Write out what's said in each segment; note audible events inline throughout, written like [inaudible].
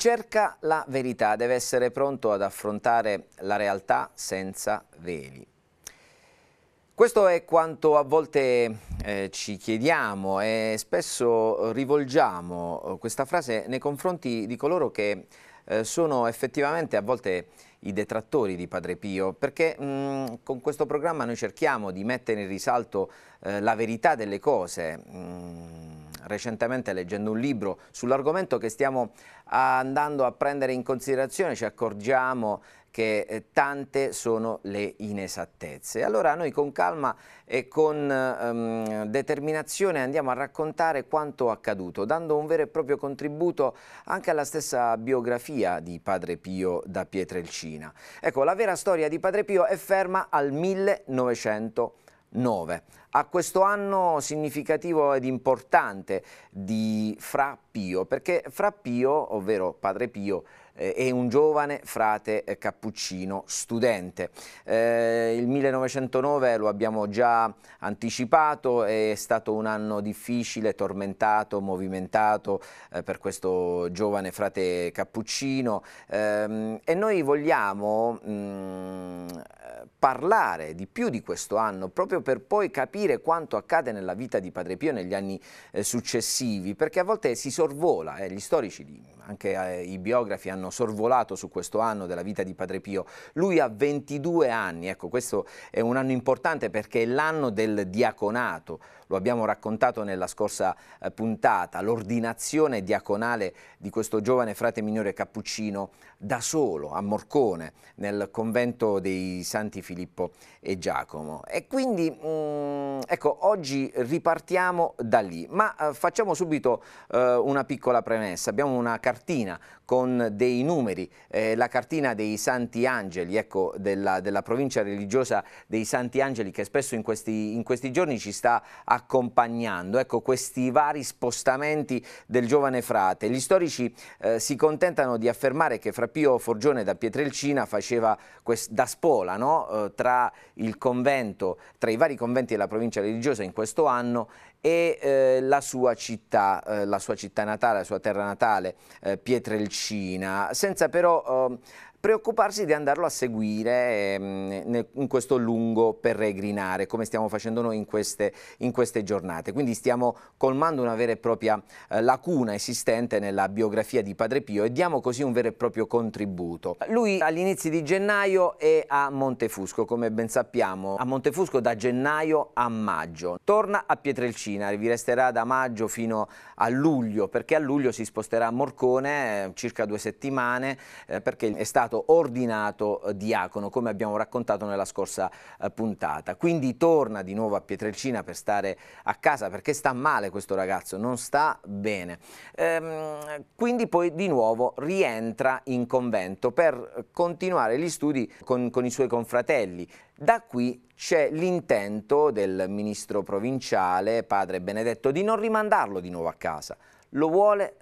cerca la verità deve essere pronto ad affrontare la realtà senza veli. Questo è quanto a volte eh, ci chiediamo e spesso rivolgiamo eh, questa frase nei confronti di coloro che eh, sono effettivamente a volte i detrattori di Padre Pio, perché mh, mm, con questo programma noi cerchiamo di mettere in risalto eh, la verità delle cose. Mh, mm, recentemente leggendo un libro sull'argomento che stiamo andando a prendere in considerazione, ci accorgiamo che eh, tante sono le inesattezze. Allora noi con calma e con ehm, determinazione andiamo a raccontare quanto accaduto, dando un vero e proprio contributo anche alla stessa biografia di Padre Pio da Pietrelcina. Ecco, la vera storia di Padre Pio è ferma al 1900. 9. A questo anno significativo ed importante di Fra Pio, perché Fra Pio, ovvero Padre Pio, eh, e un giovane frate eh, cappuccino studente. Eh, il 1909 lo abbiamo già anticipato, è stato un anno difficile, tormentato, movimentato eh, per questo giovane frate cappuccino eh, e noi vogliamo mh, mm, parlare di più di questo anno proprio per poi capire quanto accade nella vita di Padre Pio negli anni eh, successivi perché a volte si sorvola, gli storici, anche i biografi hanno hanno sorvolato su questo anno della vita di Padre Pio. Lui ha 22 anni, ecco questo è un anno importante perché è l'anno del diaconato lo abbiamo raccontato nella scorsa eh, puntata, l'ordinazione diaconale di questo giovane frate minore cappuccino da solo a Morcone nel convento dei Santi Filippo e Giacomo. E quindi mh, mm, ecco, oggi ripartiamo da lì, ma eh, facciamo subito eh, una piccola premessa. Abbiamo una cartina con dei numeri, eh, la cartina dei Santi Angeli, ecco, della, della, provincia religiosa dei Santi Angeli che spesso in questi, in questi giorni ci sta a accompagnando, ecco questi vari spostamenti del giovane frate. Gli storici eh, si contentano di affermare che fra Pio Forgione da Pietrelcina faceva da spola no? eh, tra il convento, tra i vari conventi della provincia religiosa in questo anno e eh, la sua città, eh, la sua città natale, la sua terra natale, eh, Pietrelcina, senza però ehm, preoccuparsi di andarlo a seguire ehm, in questo lungo peregrinare, come stiamo facendo noi in queste, in queste giornate. Quindi stiamo colmando una vera e propria eh, lacuna esistente nella biografia di Padre Pio e diamo così un vero e proprio contributo. Lui all'inizio di gennaio è a Montefusco, come ben sappiamo, a Montefusco da gennaio a maggio. Torna a Pietrelcina, vi resterà da maggio fino a luglio, perché a luglio si sposterà a Morcone eh, circa due settimane, eh, perché è stato stato ordinato eh, diacono, come abbiamo raccontato nella scorsa eh, puntata. Quindi torna di nuovo a Pietrelcina per stare a casa, perché sta male questo ragazzo, non sta bene. Ehm, quindi poi di nuovo rientra in convento per continuare gli studi con, con i suoi confratelli. Da qui c'è l'intento del ministro provinciale, padre Benedetto, di non rimandarlo di nuovo a casa. Lo vuole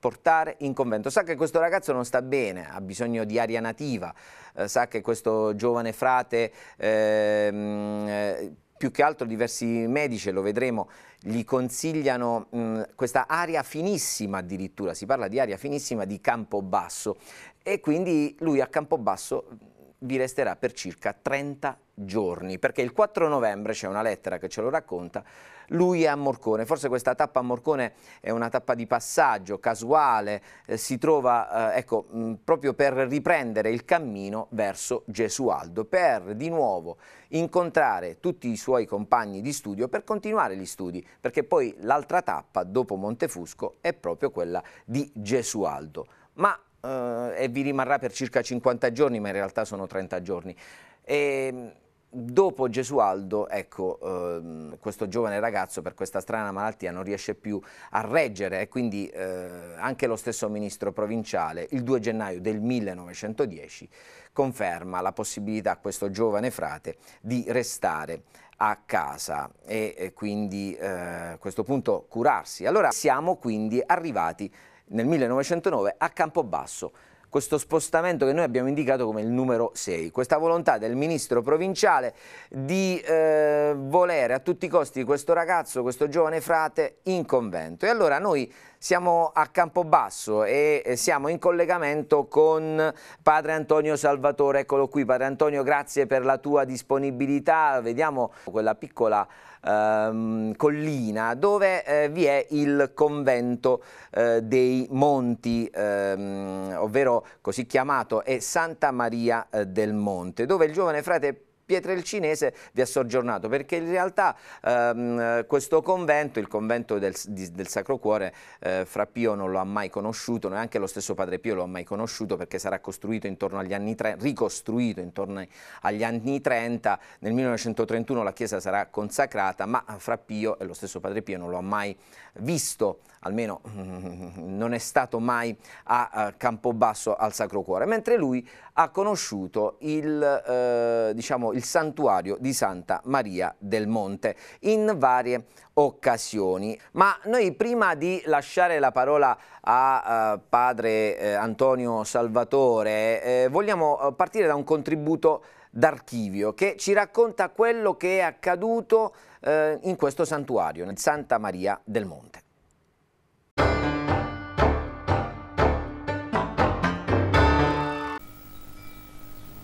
portare in convento. Sa che questo ragazzo non sta bene, ha bisogno di aria nativa, eh, sa che questo giovane frate, ehm, eh, più che altro diversi medici, lo vedremo, gli consigliano mh, mm, questa aria finissima addirittura, si parla di aria finissima di Campobasso e quindi lui a Campobasso mm, vi resterà per circa 30 giorni, perché il 4 novembre c'è una lettera che ce lo racconta, lui a Morcone. Forse questa tappa a Morcone è una tappa di passaggio, casuale, eh, si trova eh, ecco, mh, mm, proprio per riprendere il cammino verso Gesualdo, per di nuovo incontrare tutti i suoi compagni di studio per continuare gli studi, perché poi l'altra tappa dopo Montefusco è proprio quella di Gesualdo. Ma eh, e vi rimarrà per circa 50 giorni, ma in realtà sono 30 giorni. E, ehm, Dopo Gesualdo, ecco, ehm, questo giovane ragazzo per questa strana malattia non riesce più a reggere e quindi eh, anche lo stesso ministro provinciale il 2 gennaio del 1910 conferma la possibilità a questo giovane frate di restare a casa e, e quindi eh, a questo punto curarsi. Allora siamo quindi arrivati nel 1909 a Campobasso questo spostamento che noi abbiamo indicato come il numero 6, questa volontà del ministro provinciale di eh, volere a tutti i costi questo ragazzo, questo giovane frate in convento. E allora noi siamo a Campobasso e siamo in collegamento con padre Antonio Salvatore, eccolo qui. Padre Antonio, grazie per la tua disponibilità, vediamo quella piccola ehm, collina dove eh, vi è il convento eh, dei Monti, ehm, ovvero così chiamato è Santa Maria eh, del Monte, dove il giovane frate Pietrel Cinese ha soggiornato perché in realtà ehm, questo convento, il convento del, di, del Sacro Cuore, eh, Fra Pio non lo ha mai conosciuto, neanche lo stesso Padre Pio lo ha mai conosciuto, perché sarà costruito intorno agli anni 30, ricostruito intorno agli anni 30, nel 1931 la chiesa sarà consacrata, ma Fra Pio e lo stesso Padre Pio non lo ha mai visto almeno [laughs] non è stato mai a Campobasso al Sacro Cuore, mentre lui ha conosciuto il, eh, diciamo, il santuario di Santa Maria del Monte in varie occasioni. Ma noi prima di lasciare la parola a eh, padre eh, Antonio Salvatore, eh, vogliamo eh, partire da un contributo d'archivio che ci racconta quello che è accaduto eh, in questo santuario, nel Santa Maria del Monte.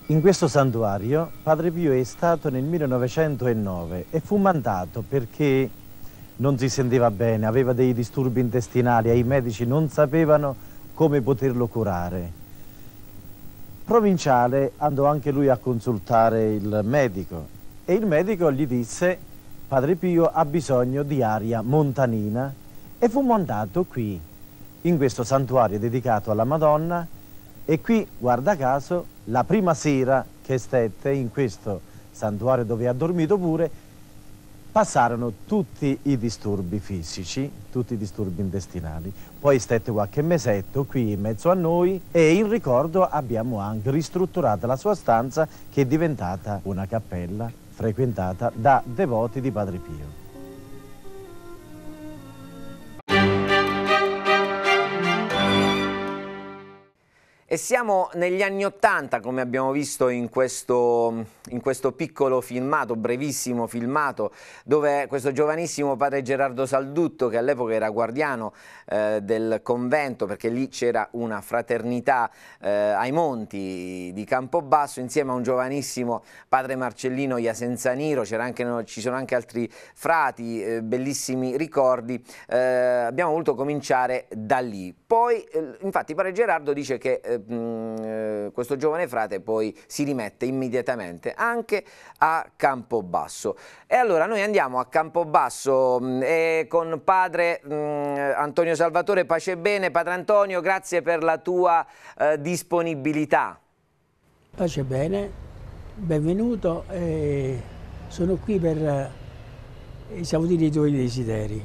In questo santuario Padre Pio è stato nel 1909 e fu mandato perché non si sentiva bene, aveva dei disturbi intestinali e i medici non sapevano come poterlo curare. Provinciale andò anche lui a consultare il medico e il medico gli disse Padre Pio ha bisogno di aria montanina e fu mandato qui, in questo santuario dedicato alla Madonna, e qui, guarda caso, la prima sera che stette in questo santuario dove ha dormito pure, passarono tutti i disturbi fisici, tutti i disturbi intestinali. Poi stette qualche mesetto qui in mezzo a noi e in ricordo abbiamo anche ristrutturato la sua stanza che è diventata una cappella frequentata da devoti di Padre Pio. E siamo negli anni Ottanta, come abbiamo visto in questo, in questo, piccolo filmato, brevissimo filmato, dove questo giovanissimo padre Gerardo Saldutto, che all'epoca era guardiano eh, del convento, perché lì c'era una fraternità eh, ai monti di Campobasso, insieme a un giovanissimo padre Marcellino Iasenzaniro, anche, ci sono anche altri frati, eh, bellissimi ricordi, eh, abbiamo voluto cominciare da lì. Poi, eh, infatti, padre Gerardo dice che eh, Ehm, eh, questo giovane frate poi si rimette immediatamente anche a Campobasso. E allora noi andiamo a Campobasso eh, con padre eh, Antonio Salvatore Pace e Bene. Padre Antonio, grazie per la tua eh, disponibilità. Pace e Bene, benvenuto. sono qui per eh, esaudire i tuoi desideri.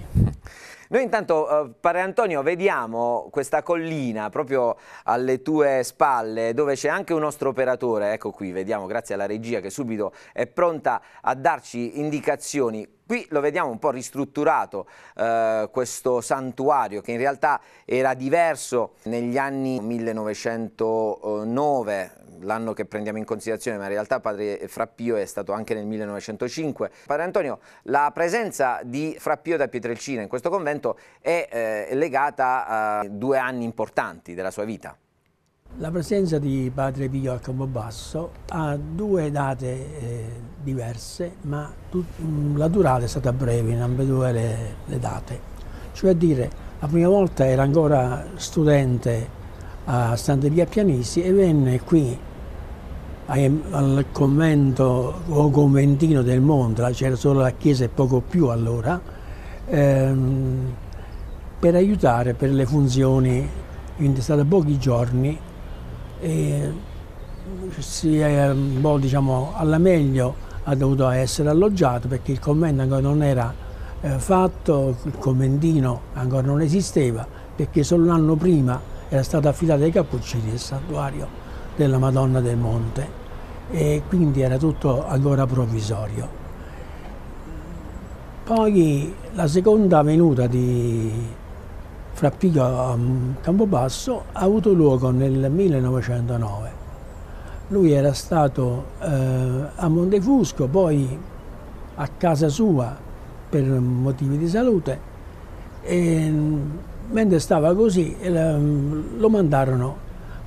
[laughs] Noi intanto, eh, padre Antonio, vediamo questa collina proprio alle tue spalle dove c'è anche un nostro operatore, ecco qui, vediamo grazie alla regia che subito è pronta a darci indicazioni Qui lo vediamo un po' ristrutturato eh, questo santuario che in realtà era diverso negli anni 1909, l'anno che prendiamo in considerazione, ma in realtà padre Frappio è stato anche nel 1905. Padre Antonio, la presenza di Frappio da Pietrelcina in questo convento è eh, legata a due anni importanti della sua vita. La presenza di padre Pio a Campobasso ha due date eh, diverse, ma mm, la durata è stata breve in ambedue le, le date. Cioè dire, la prima volta era ancora studente a Santa Sant'Elia Pianisi e venne qui ai, al convento o conventino del Mondra, c'era solo la chiesa e poco più allora, ehm, per aiutare per le funzioni, quindi è stato pochi giorni e si è un mm, boh, diciamo, alla meglio, ha dovuto essere alloggiato perché il convento ancora non era eh, fatto, il commendino ancora non esisteva perché solo un anno prima era stato affidato ai Cappuccini il santuario della Madonna del Monte e quindi era tutto ancora provvisorio. Poi la seconda venuta di fra Pico e mm, Campobasso ha avuto luogo nel 1909. Lui era stato eh, a Montefusco, poi a casa sua per motivi di salute e mm, mentre stava così eh, lo mandarono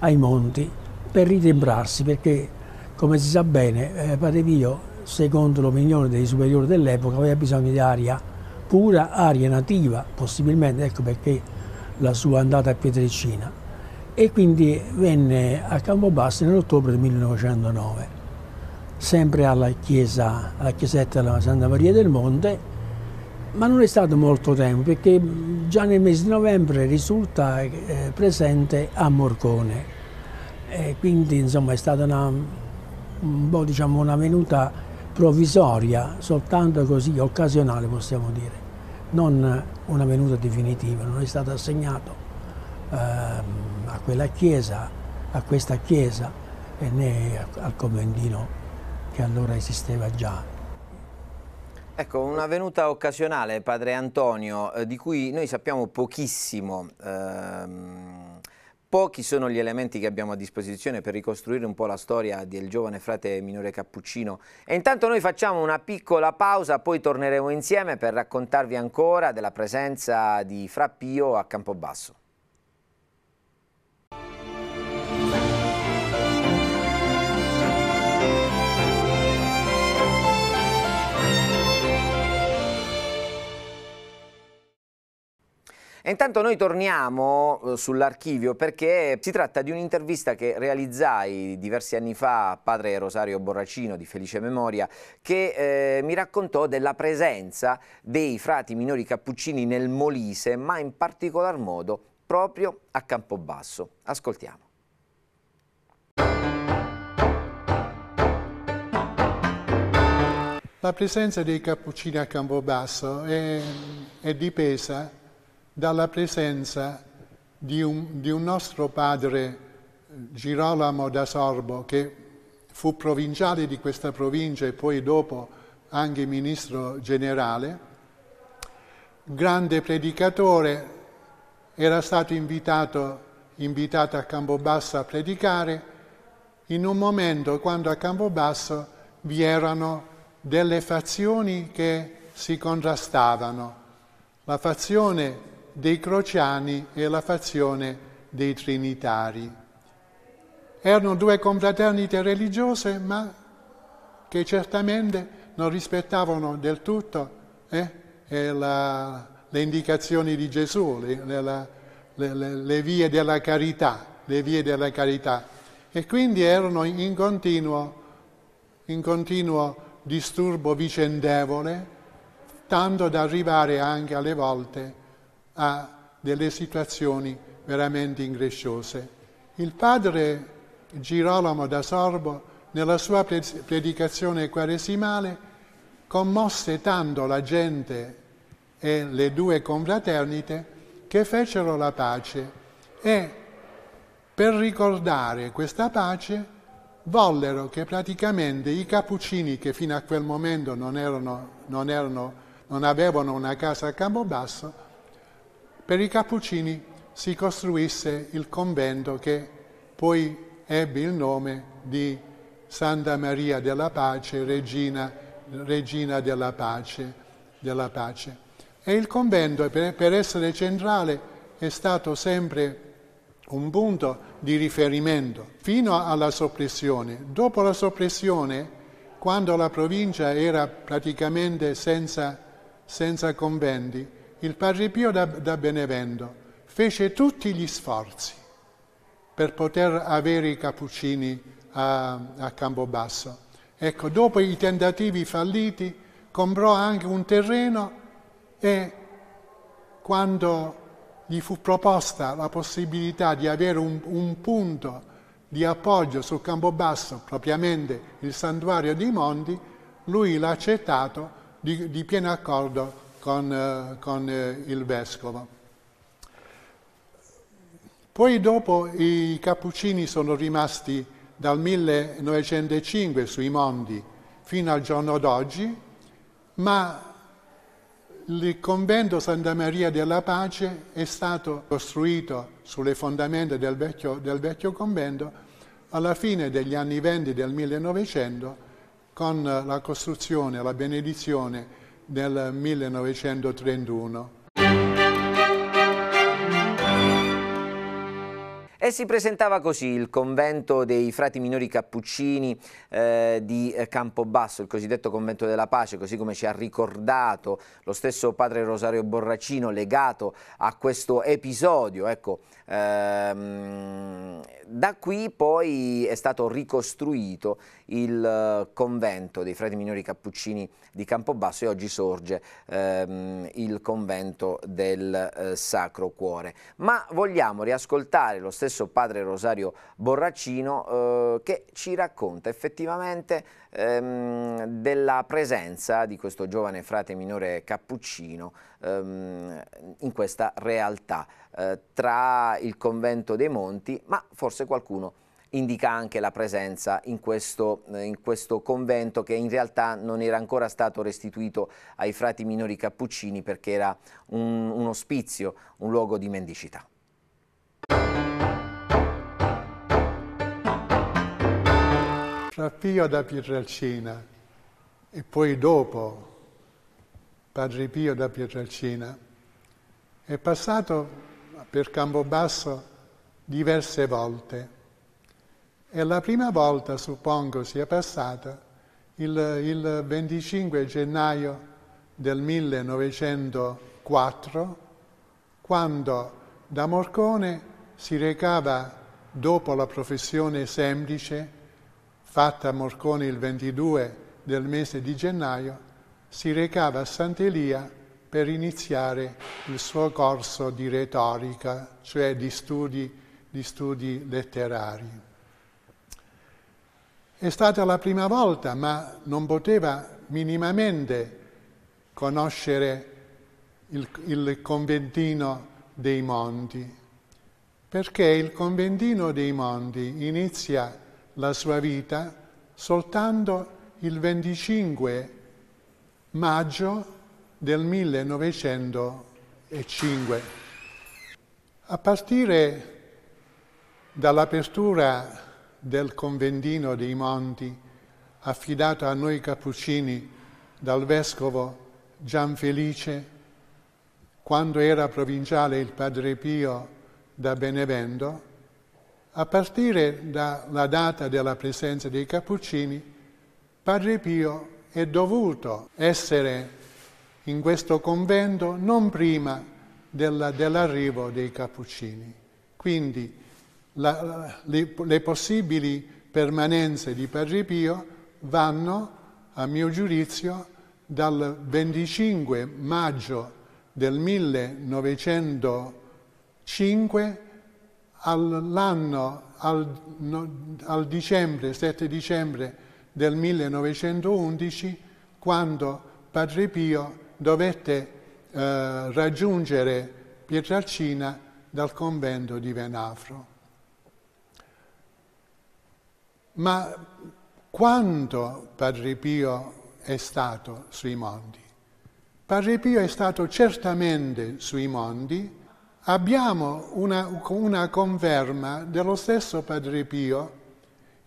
ai monti per ritemprarsi perché come si sa bene eh, Padre Pio secondo l'opinione dei superiori dell'epoca aveva bisogno di aria pura, aria nativa possibilmente, ecco perché la sua andata a Pietricina e quindi venne a Campobasso nell'ottobre del 1909, sempre alla, chiesa, alla chiesetta della Santa Maria del Monte, ma non è stato molto tempo perché già nel mese di novembre risulta eh, presente a Morcone. E quindi insomma è stata una, un po' diciamo una venuta provvisoria, soltanto così, occasionale possiamo dire, non una venuta definitiva, non è stato assegnato ehm, a quella chiesa, a questa chiesa e né al conventino che allora esisteva già. Ecco, una venuta occasionale, padre Antonio, eh, di cui noi sappiamo pochissimo. Ehm pochi sono gli elementi che abbiamo a disposizione per ricostruire un po' la storia del giovane frate minore Cappuccino. E intanto noi facciamo una piccola pausa, poi torneremo insieme per raccontarvi ancora della presenza di Frappio a Campobasso. E intanto noi torniamo eh, sull'archivio perché si tratta di un'intervista che realizzai diversi anni fa a padre Rosario Borracino di Felice Memoria che eh, mi raccontò della presenza dei frati minori cappuccini nel Molise ma in particolar modo proprio a Campobasso. Ascoltiamo. La presenza dei cappuccini a Campobasso è, è dipesa dalla presenza di un, di un nostro padre eh, Girolamo da Sorbo, che fu provinciale di questa provincia e poi dopo anche ministro generale, grande predicatore, era stato invitato, invitato, a Campobasso a predicare in un momento quando a Campobasso vi erano delle fazioni che si contrastavano. La fazione dei Crociani e la fazione dei Trinitari. Erano due confraternite religiose, ma che certamente non rispettavano del tutto eh, eh la, le indicazioni di Gesù, le, la, le, le, vie della carità, le vie della carità. E quindi erano in continuo, in continuo disturbo vicendevole, tanto da arrivare anche alle volte a delle situazioni veramente ingresciose. Il padre Girolamo da Sorbo, nella sua predicazione quaresimale, commosse tanto la gente e le due confraternite che fecero la pace e per ricordare questa pace vollero che praticamente i cappuccini che fino a quel momento non, erano, non, erano, non avevano una casa a Campobasso per i cappuccini si costruisse il convento che poi ebbe il nome di Santa Maria della Pace, Regina, Regina della, Pace, della Pace. E il convento, per, per essere centrale, è stato sempre un punto di riferimento fino alla soppressione. Dopo la soppressione, quando la provincia era praticamente senza, senza conventi, il padre Pio da, da Benevendo fece tutti gli sforzi per poter avere i cappuccini a, a Campobasso. Ecco, dopo i tentativi falliti, comprò anche un terreno e quando gli fu proposta la possibilità di avere un, un punto di appoggio sul Campobasso, propriamente il santuario dei Monti, lui l'ha accettato di, di pieno accordo con, eh, con eh, il vescovo. Poi dopo i cappuccini sono rimasti dal 1905 sui mondi fino al giorno d'oggi, ma il convento Santa Maria della Pace è stato costruito sulle fondamenta del vecchio, del vecchio convento alla fine degli anni venti del 1900 con la costruzione, la benedizione nel 1931. E si presentava così il convento dei frati minori cappuccini eh, di eh, Campobasso, il cosiddetto convento della pace, così come ci ha ricordato lo stesso padre Rosario Borracino legato a questo episodio. Ecco, ehm, da qui poi è stato ricostruito il eh, convento dei frati minori cappuccini di Campobasso e oggi sorge ehm, il convento del eh, Sacro Cuore. Ma vogliamo riascoltare lo stesso padre Rosario Borraccino eh, che ci racconta effettivamente ehm, della presenza di questo giovane frate minore cappuccino ehm, in questa realtà. Eh, tra il convento dei Monti, ma forse qualcuno indica anche la presenza in questo, eh, in questo, convento che in realtà non era ancora stato restituito ai frati minori cappuccini perché era un, un ospizio, un luogo di mendicità. Fra Pio da Pietrelcina e poi dopo Padre Pio da Pietrelcina è passato per Campobasso diverse volte e la prima volta suppongo sia passata il, il 25 gennaio del 1904 quando da Morcone si recava dopo la professione semplice fatta a Morcone il 22 del mese di gennaio, si recava a Sant'Elia per iniziare il suo corso di retorica, cioè di studi, di studi letterari. È stata la prima volta, ma non poteva minimamente conoscere il, il conventino dei monti, perché il conventino dei monti inizia la sua vita soltanto il 25 maggio del 1905. A partire dall'apertura del conventino dei Monti, affidato a noi cappuccini dal vescovo Gianfelice, quando era provinciale il padre Pio da Benevento, a partire dalla data della presenza dei cappuccini, padre Pio è dovuto essere in questo convento non prima della, dell'arrivo dei cappuccini. Quindi la, le, le possibili permanenze di Padre Pio vanno, a mio giudizio, dal 25 maggio del 1905 all'anno, al, no, al dicembre, 7 dicembre del 1911, quando Padre Pio dovette eh, raggiungere Pietralcina dal convento di Venafro. Ma quanto Padre Pio è stato sui mondi? Padre Pio è stato certamente sui mondi, abbiamo una, una, conferma dello stesso Padre Pio,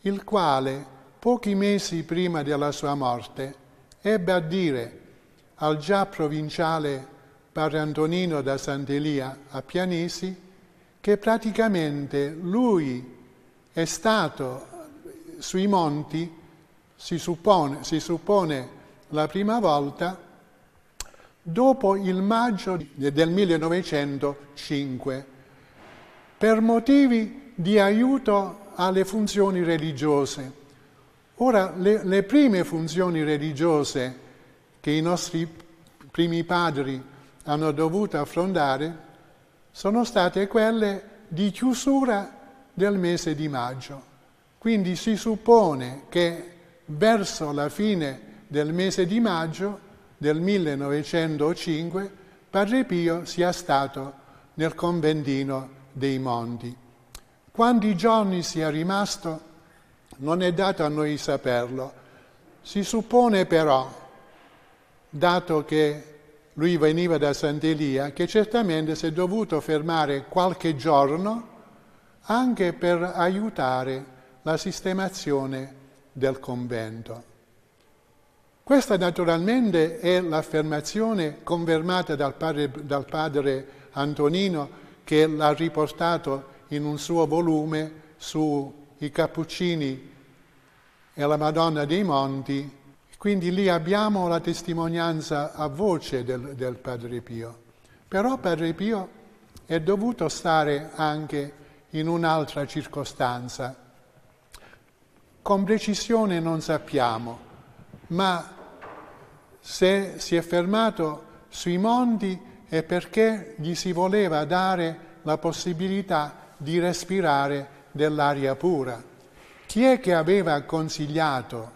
il quale pochi mesi prima della sua morte ebbe a dire al già provinciale padre Antonino da Sant'Elia a Pianesi, che praticamente lui è stato sui monti, si suppone, si suppone la prima volta, dopo il maggio del 1905, per motivi di aiuto alle funzioni religiose. Ora, le, le prime funzioni religiose che i nostri primi padri hanno dovuto affrontare sono state quelle di chiusura del mese di maggio. Quindi si suppone che verso la fine del mese di maggio del 1905 Padre Pio sia stato nel conventino dei Monti. Quanti giorni sia rimasto non è dato a noi saperlo. Si suppone però dato che lui veniva da Sant'Elia, che certamente si è dovuto fermare qualche giorno anche per aiutare la sistemazione del convento. Questa naturalmente è l'affermazione confermata dal padre, dal padre Antonino che l'ha riportato in un suo volume sui cappuccini e la Madonna dei Monti quindi lì abbiamo la testimonianza a voce del, del Padre Pio. Però Padre Pio è dovuto stare anche in un'altra circostanza. Con precisione non sappiamo, ma se si è fermato sui monti è perché gli si voleva dare la possibilità di respirare dell'aria pura. Chi è che aveva consigliato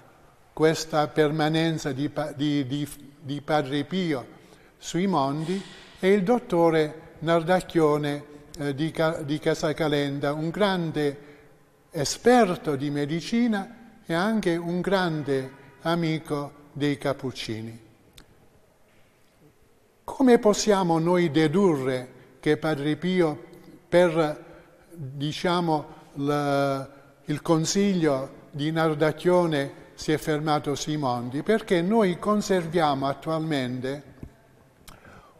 questa permanenza di, di, di, di Padre Pio sui mondi e il dottore Nardacchione eh, di, di Casacalenda, un grande esperto di medicina e anche un grande amico dei cappuccini. Come possiamo noi dedurre che Padre Pio, per diciamo, il consiglio di Nardacchione si è fermato Simondi, perché noi conserviamo attualmente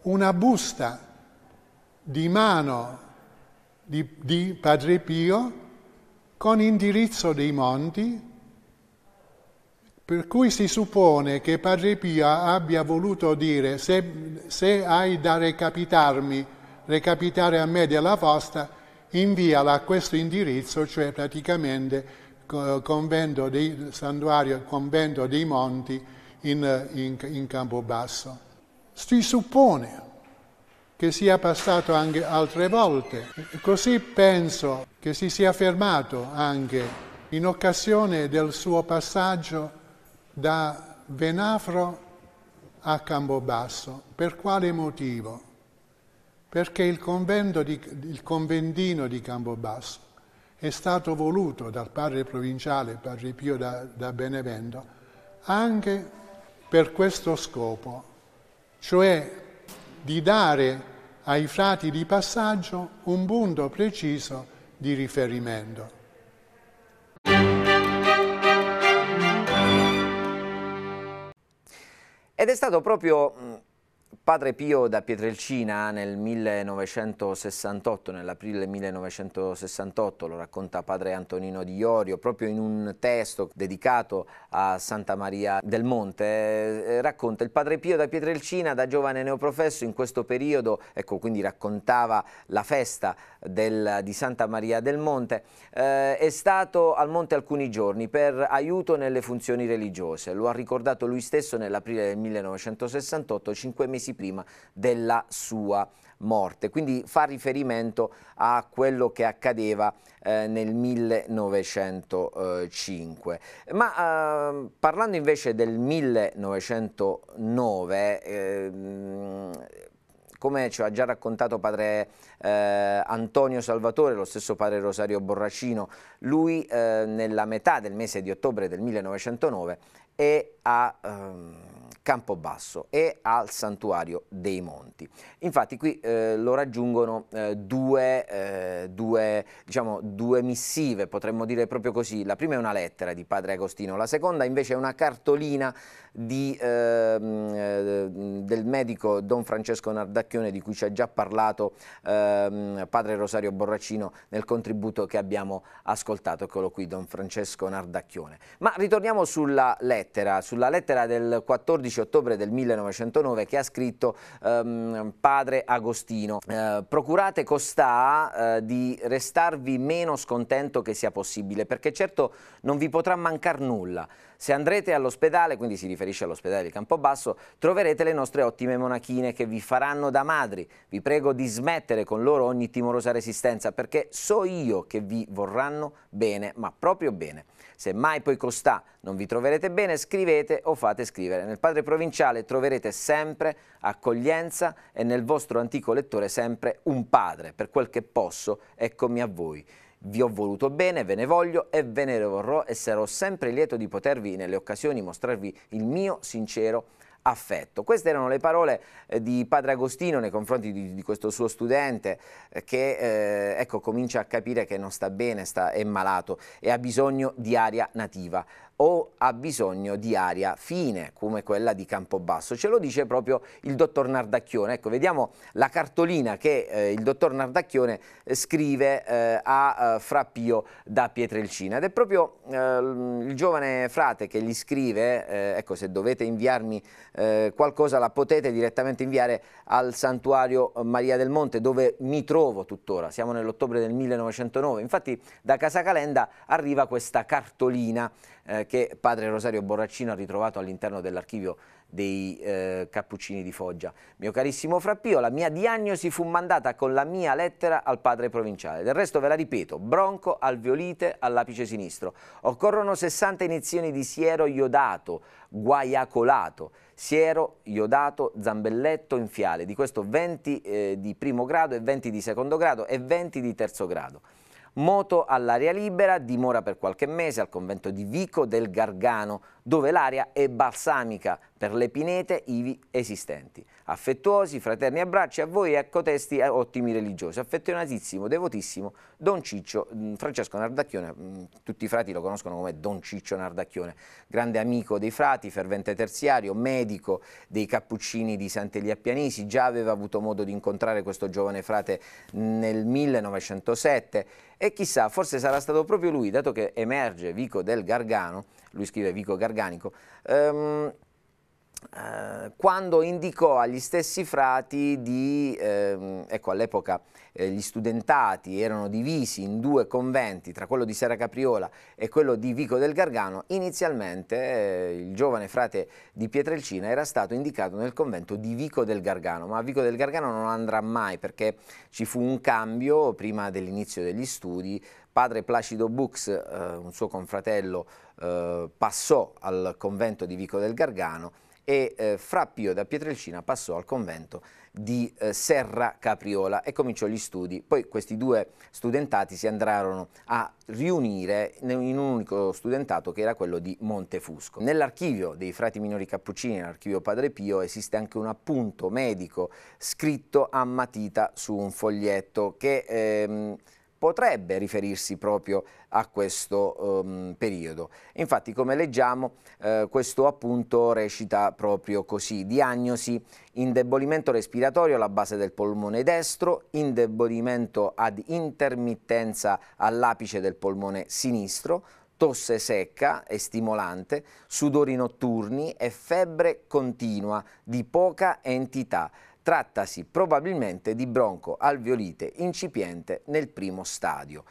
una busta di mano di, di Padre Pio con indirizzo dei monti, per cui si suppone che Padre Pio abbia voluto dire se, se hai da recapitarmi, recapitare a me della vostra, inviala a questo indirizzo, cioè praticamente convento di, santuario convento dei Monti in, in, in Campobasso. Si suppone che sia passato anche altre volte, così penso che si sia fermato anche in occasione del suo passaggio da Venafro a Campobasso. Per quale motivo? Perché il, di, il conventino di Campobasso è stato voluto dal padre provinciale, padre Pio da, da Benevento, anche per questo scopo, cioè di dare ai frati di passaggio un punto preciso di riferimento. Ed è stato proprio mm, Padre Pio da Pietrelcina nel 1968, nell'aprile 1968, lo racconta padre Antonino Di Iorio, proprio in un testo dedicato a Santa Maria del Monte, eh, racconta il Padre Pio da Pietrelcina da giovane neoprofesso in questo periodo, ecco quindi raccontava la festa del, di Santa Maria del Monte, eh, è stato al monte alcuni giorni per aiuto nelle funzioni religiose, lo ha ricordato lui stesso nell'aprile del 1968, cinque mesi mesi prima della sua morte. Quindi fa riferimento a quello che accadeva eh, nel 1905. Ma eh, parlando invece del 1909, eh, come ci ha già raccontato padre eh, Antonio Salvatore, lo stesso padre Rosario Borracino, lui eh, nella metà del mese di ottobre del 1909 è a... Ehm Campobasso e al Santuario dei Monti. Infatti qui eh, lo raggiungono eh, due, eh, due, diciamo, due missive, potremmo dire proprio così. La prima è una lettera di Padre Agostino, la seconda invece è una cartolina di, ehm, eh, del medico Don Francesco Nardacchione di cui ci ha già parlato eh, padre Rosario Borracino nel contributo che abbiamo ascoltato, eccolo qui Don Francesco Nardacchione. Ma ritorniamo sulla lettera, sulla lettera del 14 ottobre del 1909 che ha scritto ehm, padre Agostino, eh, procurate costà eh, di restarvi meno scontento che sia possibile perché certo non vi potrà mancare nulla, se andrete all'ospedale, quindi si riferisce all'ospedale di Campobasso, troverete le nostre ottime monachine che vi faranno da madri. Vi prego di smettere con loro ogni timorosa resistenza perché so io che vi vorranno bene, ma proprio bene. Se mai poi costà non vi troverete bene, scrivete o fate scrivere. Nel padre provinciale troverete sempre accoglienza e nel vostro antico lettore sempre un padre. Per quel che posso, eccomi a voi. Vi ho voluto bene, ve ne voglio e ve ne vorrò e sarò sempre lieto di potervi nelle occasioni mostrarvi il mio sincero affetto. Queste erano le parole eh, di padre Agostino nei confronti di, di questo suo studente eh, che eh, ecco, comincia a capire che non sta bene, sta, è malato e ha bisogno di aria nativa o ha bisogno di aria fine come quella di Campobasso. Ce lo dice proprio il dottor Nardacchione. Ecco, vediamo la cartolina che eh, il dottor Nardacchione eh, scrive eh, a eh, Frappio da Pietrelcina ed è proprio eh, il giovane frate che gli scrive, eh, ecco se dovete inviarmi qualcosa la potete direttamente inviare al santuario Maria del Monte dove mi trovo tuttora, siamo nell'ottobre del 1909, infatti da Casa Calenda arriva questa cartolina eh, che padre Rosario Borraccino ha ritrovato all'interno dell'archivio dei eh, Cappuccini di Foggia. Mio carissimo Frappio, la mia diagnosi fu mandata con la mia lettera al padre provinciale. Del resto ve la ripeto, bronco, alveolite all'apice sinistro. Occorrono 60 iniezioni di siero iodato, guaiacolato, siero iodato, zambelletto in fiale. Di questo 20 eh, di primo grado e 20 di secondo grado e 20 di terzo grado. Moto all'aria libera, dimora per qualche mese al convento di Vico del Gargano, dove l'aria è balsamica per le pinete ivi esistenti affettuosi, fraterni abbracci a voi e a cotesti eh, ottimi religiosi. Affezionatissimo, devotissimo, Don Ciccio, mm, Francesco Nardacchione, mm, tutti i frati lo conoscono come Don Ciccio Nardacchione, grande amico dei frati, fervente terziario, medico dei Cappuccini di Sant'Elia Pianisi, già aveva avuto modo di incontrare questo giovane frate nel 1907 e chissà, forse sarà stato proprio lui, dato che emerge Vico del Gargano, lui scrive Vico Garganico, ehm, eh, quando indicò agli stessi frati di, ehm, ecco all'epoca eh, gli studentati erano divisi in due conventi, tra quello di Sera Capriola e quello di Vico del Gargano, inizialmente eh, il giovane frate di Pietrelcina era stato indicato nel convento di Vico del Gargano, ma Vico del Gargano non andrà mai perché ci fu un cambio prima dell'inizio degli studi, padre Placido Bux, eh, un suo confratello, eh, passò al convento di Vico del Gargano, e eh, fra Pio da Pietrelcina passò al convento di eh, Serra Capriola e cominciò gli studi. Poi questi due studentati si andarono a riunire in un unico studentato che era quello di Montefusco. Nell'archivio dei frati minori cappuccini, nell'archivio Padre Pio, esiste anche un appunto medico scritto a matita su un foglietto che... Ehm, potrebbe riferirsi proprio a questo um, periodo. Infatti, come leggiamo, eh, questo appunto recita proprio così, diagnosi indebolimento respiratorio alla base del polmone destro, indebolimento ad intermittenza all'apice del polmone sinistro, tosse secca e stimolante, sudori notturni e febbre continua di poca entità. Trattasi probabilmente di broncoalveolite incipiente nel primo stadio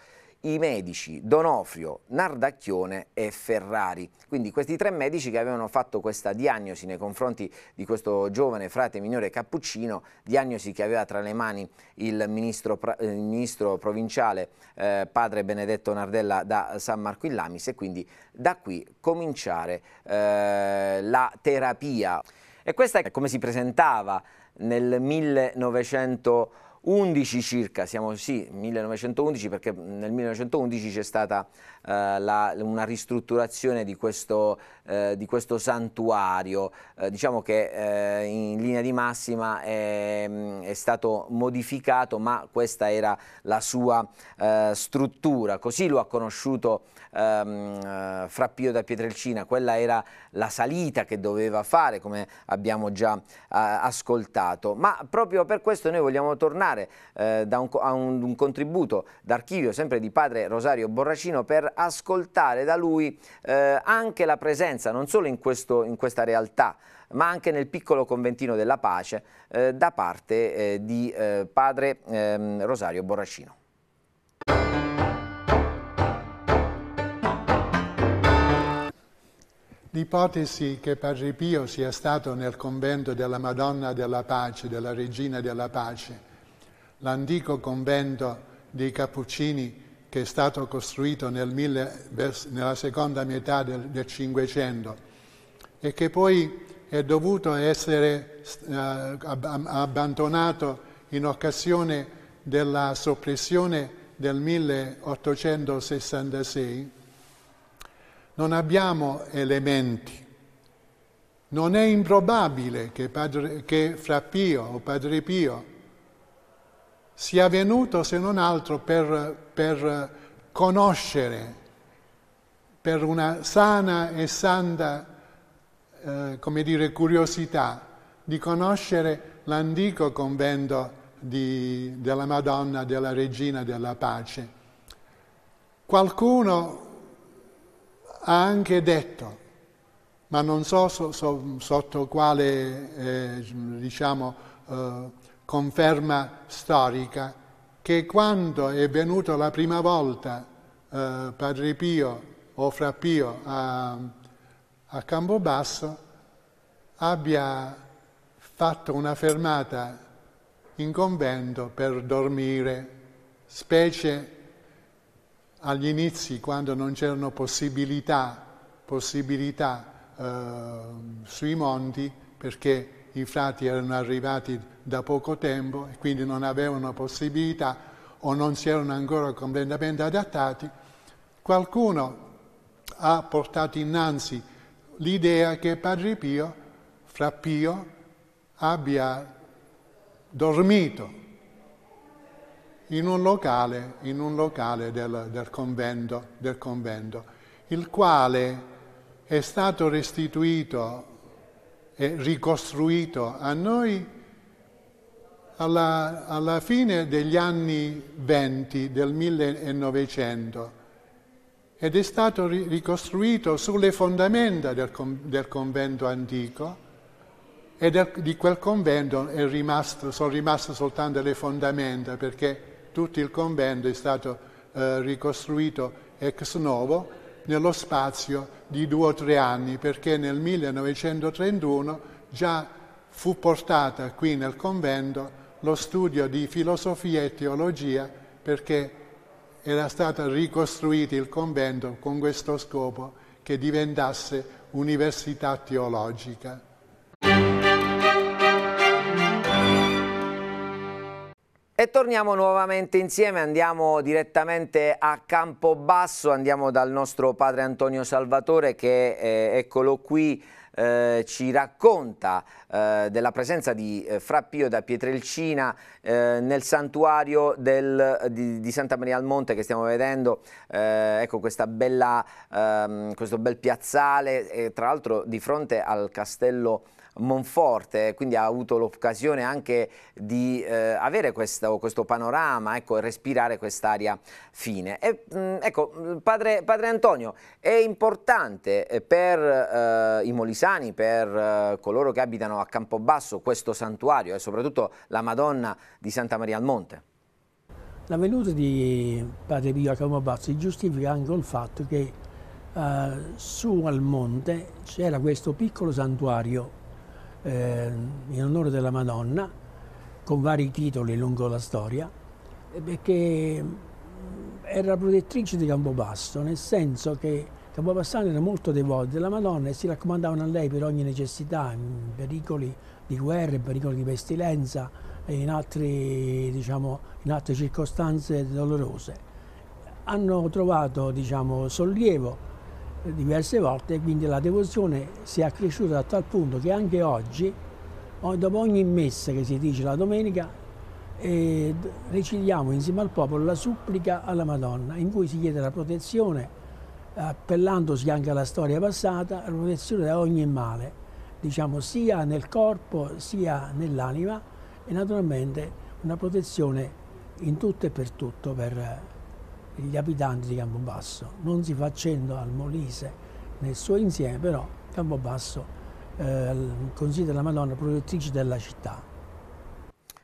i medici Donofrio, Nardacchione e Ferrari. Quindi questi tre medici che avevano fatto questa diagnosi nei confronti di questo giovane frate minore Cappuccino, diagnosi che aveva tra le mani il ministro, eh, il ministro provinciale eh, padre Benedetto Nardella da San Marco in Lamis e quindi da qui cominciare eh, la terapia. E questa è come si presentava nel 1911 circa, siamo sì, 1911 perché nel 1911 c'è stata eh, la, una ristrutturazione di questo, eh, di questo santuario. Eh, diciamo che in linea di massima è, mm, è, stato modificato, ma questa era la sua struttura. Così lo ha conosciuto ehm, Frappio da Pietrelcina, quella era la salita che doveva fare, come abbiamo già eh, ascoltato. Ma proprio per questo noi vogliamo tornare eh, un, a un, un contributo d'archivio sempre di padre Rosario Borracino per ascoltare da lui eh, anche la presenza, non solo in, questo, in questa realtà, ma anche nel piccolo conventino della pace eh, da parte eh, di eh, padre ehm, Rosario Borracino. L'ipotesi che Padre Pio sia stato nel convento della Madonna della Pace, della Regina della Pace, l'antico convento dei Cappuccini che è stato costruito nel mille, nella seconda metà del, Cinquecento e che poi è dovuto essere eh, abbandonato in occasione della soppressione del 1866, non abbiamo elementi. Non è improbabile che, padre, che Fra Pio o Padre Pio sia venuto se non altro per, per conoscere, per una sana e santa, eh, come dire, curiosità di conoscere l'antico convento di, della Madonna, della Regina della Pace. Qualcuno ha anche detto, ma non so, so, so sotto quale eh, diciamo, eh, conferma storica che quando è venuto la prima volta eh, Padre Pio o Fra Pio a, a Campobasso abbia fatto una fermata in convento per dormire, specie agli inizi quando non c'erano possibilità, possibilità eh, sui monti perché i frati erano arrivati da poco tempo e quindi non avevano possibilità o non si erano ancora completamente adattati, qualcuno ha portato innanzi l'idea che Padre Pio, fra Pio, abbia dormito in un locale, in un locale del, del, convento, del convento, il quale è stato restituito è ricostruito a noi alla, alla fine degli anni 20 del 1900 ed è stato ricostruito sulle fondamenta del, del convento antico e del, di quel convento rimasto, sono rimaste soltanto le fondamenta perché tutto il convento è stato eh, ricostruito ex novo nello spazio di due o tre anni, perché nel 1931 già fu portata qui nel convento lo studio di filosofia e teologia, perché era stato ricostruito il convento con questo scopo che diventasse università teologica. E torniamo nuovamente insieme, andiamo direttamente a Campobasso, andiamo dal nostro padre Antonio Salvatore che, eh, eccolo qui, eh, ci racconta eh, della presenza di eh, Frappio da Pietrelcina eh, nel santuario del, di, di, Santa Maria al Monte che stiamo vedendo, eh, ecco bella, ehm, questo bel piazzale, tra l'altro di fronte al castello Monforte, eh, quindi ha avuto l'occasione anche di eh, avere questo, questo, panorama, ecco, respirare quest'aria fine. E, mh, mm, ecco, padre, padre, Antonio, è importante eh, per eh, i molisani, per eh, coloro che abitano a Campobasso questo santuario e soprattutto la Madonna di Santa Maria al Monte? La venuta di Padre Pio a Campobasso giustifica anche il fatto che Uh, su al monte c'era questo piccolo santuario eh, in onore della Madonna, con vari titoli lungo la storia, eh, perché mm, era protettrice di Campobasso, nel senso che Campobassano era molto devoto della Madonna e si raccomandavano a lei per ogni necessità, in pericoli di guerra, in pericoli di pestilenza e in, altri, diciamo, in altre circostanze dolorose. Hanno trovato diciamo, sollievo diverse volte e quindi la devozione si è accresciuta a tal punto che anche oggi, dopo ogni messa che si dice la domenica, eh, recitiamo insieme al popolo la supplica alla Madonna in cui si chiede la protezione, appellandosi anche alla storia passata, la protezione da ogni male, diciamo sia nel corpo sia nell'anima e naturalmente una protezione in tutto e per tutto per gli abitanti di Campobasso, non si facendo al Molise nel suo insieme, però Campobasso eh, considera la Madonna protettrice della città.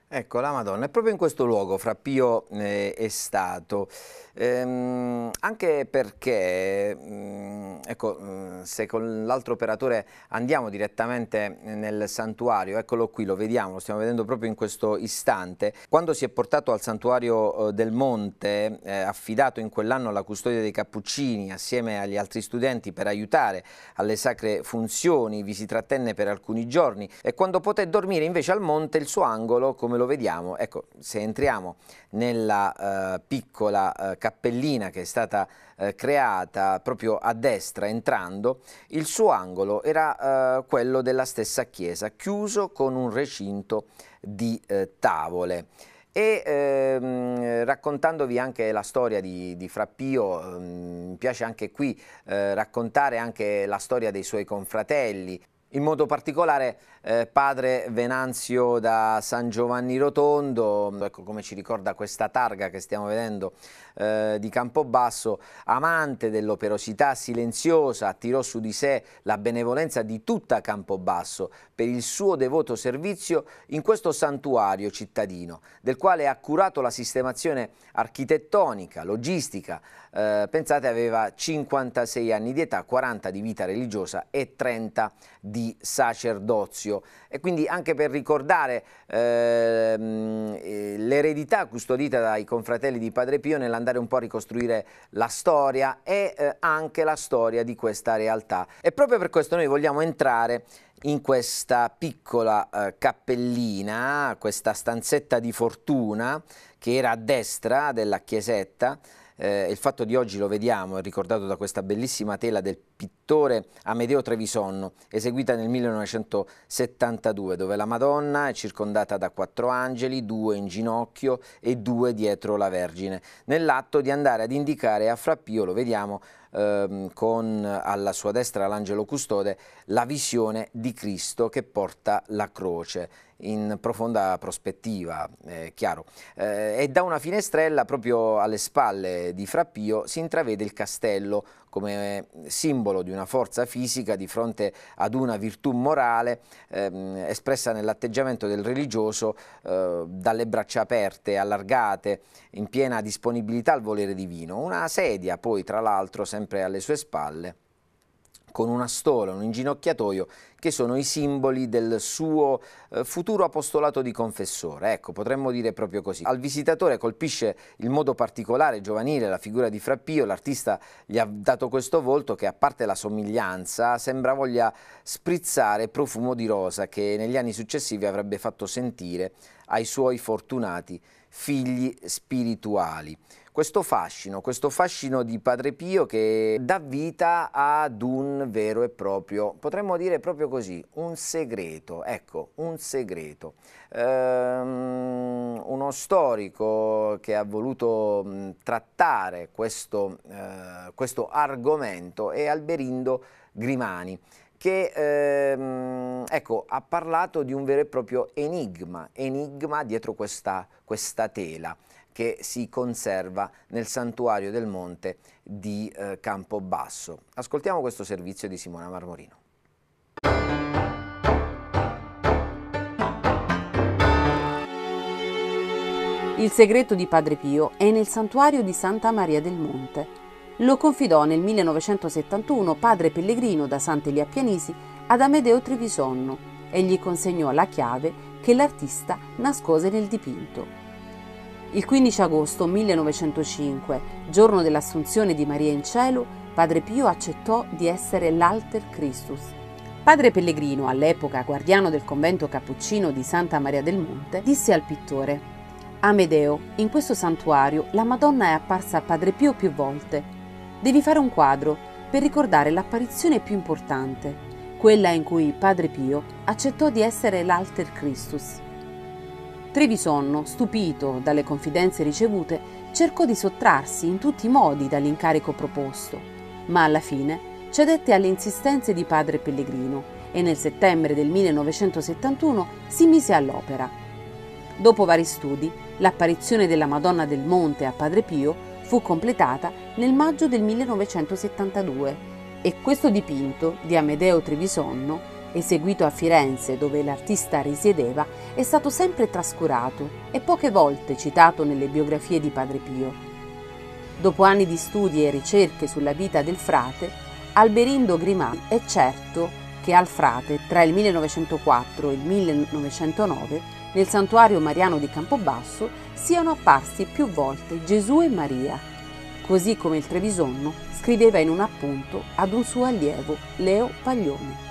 Ecco, la Madonna è proprio in questo luogo, fra Pio eh, e Stato, ehm, anche perché, mh, mm, ecco, mm, se con l'altro operatore andiamo direttamente nel santuario, eccolo qui, lo vediamo, lo stiamo vedendo proprio in questo istante, quando si è portato al santuario eh, del Monte, eh, affidato in quell'anno alla custodia dei Cappuccini, assieme agli altri studenti per aiutare alle sacre funzioni, vi si trattenne per alcuni giorni e quando poté dormire invece al Monte il suo angolo, come come lo vediamo, ecco, se entriamo nella eh, piccola eh, cappellina che è stata eh, creata proprio a destra entrando, il suo angolo era eh, quello della stessa chiesa, chiuso con un recinto di eh, tavole e ehm, raccontandovi anche la storia di, di Frappio, ehm, mi ehm, piace anche qui eh, raccontare anche la storia dei suoi confratelli, in modo particolare eh, padre Venanzio da San Giovanni Rotondo, ecco come ci ricorda questa targa che stiamo vedendo eh, di Campobasso, amante dell'operosità silenziosa, attirò su di sé la benevolenza di tutta Campobasso per il suo devoto servizio in questo santuario cittadino, del quale ha curato la sistemazione architettonica, logistica, eh, pensate aveva 56 anni di età, 40 di vita religiosa e 30 di sacerdozio. E quindi anche per ricordare ehm, eh, l'eredità custodita dai confratelli di Padre Pio nell'andamento andare un po' a ricostruire la storia e eh, anche la storia di questa realtà. E proprio per questo noi vogliamo entrare in questa piccola eh, cappellina, questa stanzetta di fortuna che era a destra della chiesetta, eh, il fatto di oggi lo vediamo, è ricordato da questa bellissima tela del pittore Amedeo Trevisonno, eseguita nel 1972, dove la Madonna è circondata da quattro angeli, due in ginocchio e due dietro la Vergine, nell'atto di andare ad indicare a Frappio, lo vediamo, ehm, con alla sua destra l'angelo custode, la visione di Cristo che porta la croce in profonda prospettiva, è chiaro. Eh, e da una finestrella proprio alle spalle di Frappio si intravede il castello come simbolo di una forza fisica di fronte ad una virtù morale ehm, espressa nell'atteggiamento del religioso eh, dalle braccia aperte, allargate, in piena disponibilità al volere divino. Una sedia poi tra l'altro sempre alle sue spalle con una stola, un inginocchiatoio, che sono i simboli del suo eh, futuro apostolato di confessore. Ecco, potremmo dire proprio così. Al visitatore colpisce in modo particolare giovanile la figura di Frappio, l'artista gli ha dato questo volto che a parte la somiglianza sembra voglia sprizzare profumo di rosa che negli anni successivi avrebbe fatto sentire ai suoi fortunati figli spirituali questo fascino, questo fascino di Padre Pio che dà vita ad un vero e proprio, potremmo dire proprio così, un segreto, ecco, un segreto. Ehm, uno storico che ha voluto trattare questo, eh, questo argomento è Alberindo Grimani che ehm, ecco, ha parlato di un vero e proprio enigma, enigma dietro questa, questa tela che si conserva nel santuario del monte di eh, Campobasso. Ascoltiamo questo servizio di Simona Marmorino. Il segreto di Padre Pio è nel santuario di Santa Maria del Monte. Lo confidò nel 1971 padre pellegrino da Sant'Elia Pianisi ad Amedeo Trevisonno e gli consegnò la chiave che l'artista nascose nel dipinto. Il 15 agosto 1905, giorno dell'assunzione di Maria in cielo, Padre Pio accettò di essere l'alter Christus. Padre Pellegrino, all'epoca guardiano del convento cappuccino di Santa Maria del Monte, disse al pittore Amedeo, in questo santuario la Madonna è apparsa a Padre Pio più volte. Devi fare un quadro per ricordare l'apparizione più importante, quella in cui Padre Pio accettò di essere l'alter Christus. Trevisonno, stupito dalle confidenze ricevute, cercò di sottrarsi in tutti i modi dall'incarico proposto, ma alla fine cedette alle insistenze di padre Pellegrino e nel settembre del 1971 si mise all'opera. Dopo vari studi, l'apparizione della Madonna del Monte a Padre Pio fu completata nel maggio del 1972 e questo dipinto di Amedeo Trevisonno Eseguito a Firenze, dove l'artista risiedeva, è stato sempre trascurato e poche volte citato nelle biografie di Padre Pio. Dopo anni di studi e ricerche sulla vita del frate, Alberindo Grimaldi è certo che al frate, tra il 1904 e il 1909, nel santuario mariano di Campobasso siano apparsi più volte Gesù e Maria, così come il Trevisonno scriveva in un appunto ad un suo allievo Leo Paglioni.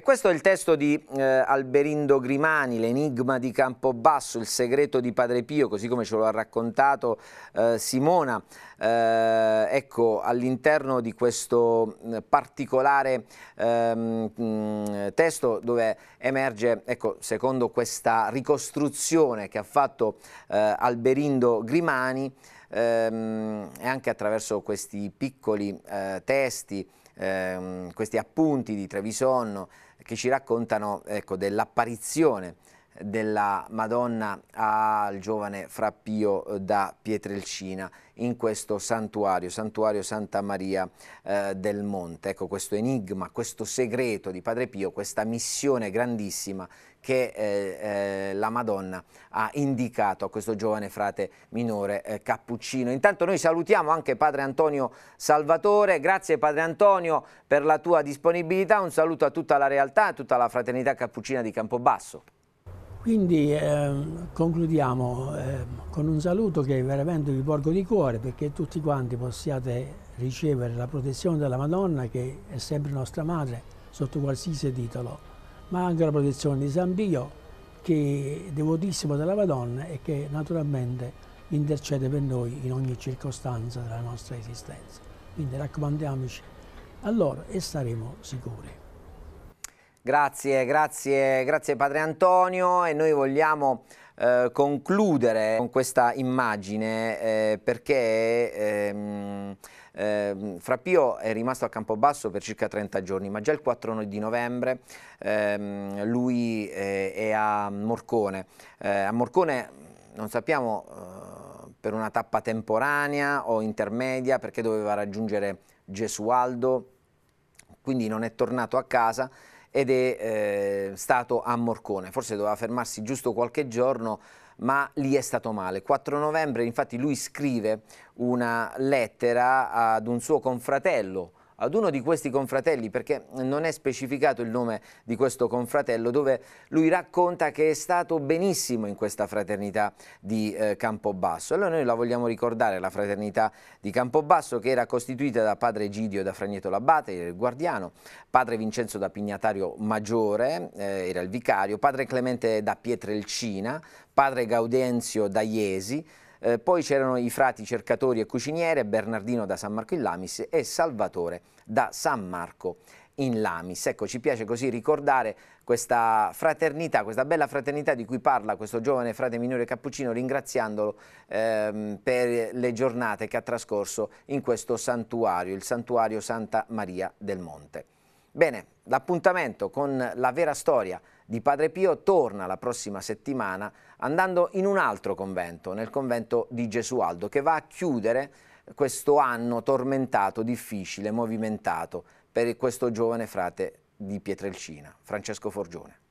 E questo è il testo di eh, Alberindo Grimani, l'enigma di Campobasso, il segreto di Padre Pio, così come ce lo ha raccontato eh, Simona. Eh, ecco, all'interno di questo mm, particolare ehm, mm, testo dove emerge, ecco, secondo questa ricostruzione che ha fatto eh, Alberindo Grimani, ehm, e anche attraverso questi piccoli eh, testi, ehm, questi appunti di Trevisonno che ci raccontano ecco, dell'apparizione della Madonna al giovane Frappio da Pietrelcina in questo santuario, santuario Santa Maria eh, del Monte. Ecco questo enigma, questo segreto di Padre Pio, questa missione grandissima che eh, eh, la Madonna ha indicato a questo giovane frate minore eh, Cappuccino. Intanto noi salutiamo anche Padre Antonio Salvatore, grazie Padre Antonio per la tua disponibilità, un saluto a tutta la realtà, a tutta la fraternità cappuccina di Campobasso. Quindi eh, concludiamo eh, con un saluto che veramente vi porgo di cuore perché tutti quanti possiate ricevere la protezione della Madonna che è sempre nostra madre sotto qualsiasi titolo, ma anche la protezione di San Pio che è devotissimo della Madonna e che naturalmente intercede per noi in ogni circostanza della nostra esistenza. Quindi raccomandiamoci a loro e saremo sicuri. Grazie, grazie, grazie Padre Antonio e noi vogliamo eh, concludere con questa immagine eh, perché ehm, eh, Frappio è rimasto a Campobasso per circa 30 giorni ma già il 4 di novembre ehm, lui eh, è a Morcone. Eh, a Morcone non sappiamo eh, per una tappa temporanea o intermedia perché doveva raggiungere Gesualdo quindi non è tornato a casa ed è eh, stato a Morcone. Forse doveva fermarsi giusto qualche giorno, ma lì è stato male. 4 novembre infatti lui scrive una lettera ad un suo confratello, ad uno di questi confratelli, perché non è specificato il nome di questo confratello, dove lui racconta che è stato benissimo in questa fraternità di eh, Campobasso. Allora noi la vogliamo ricordare, la fraternità di Campobasso, che era costituita da padre Egidio da Fragneto Labbate, il guardiano, padre Vincenzo da Pignatario Maggiore, eh, era il vicario, padre Clemente da Pietrelcina, padre Gaudenzio da Iesi, eh, poi c'erano i frati cercatori e cuciniere, Bernardino da San Marco in Lamis e Salvatore da San Marco in Lamis. Ecco, ci piace così ricordare questa fraternità, questa bella fraternità di cui parla questo giovane frate minore cappuccino ringraziandolo ehm, per le giornate che ha trascorso in questo santuario, il santuario Santa Maria del Monte. Bene, l'appuntamento con la vera storia di Padre Pio torna la prossima settimana andando in un altro convento, nel convento di Gesualdo, che va a chiudere questo anno tormentato, difficile, movimentato per questo giovane frate di Pietrelcina, Francesco Forgione.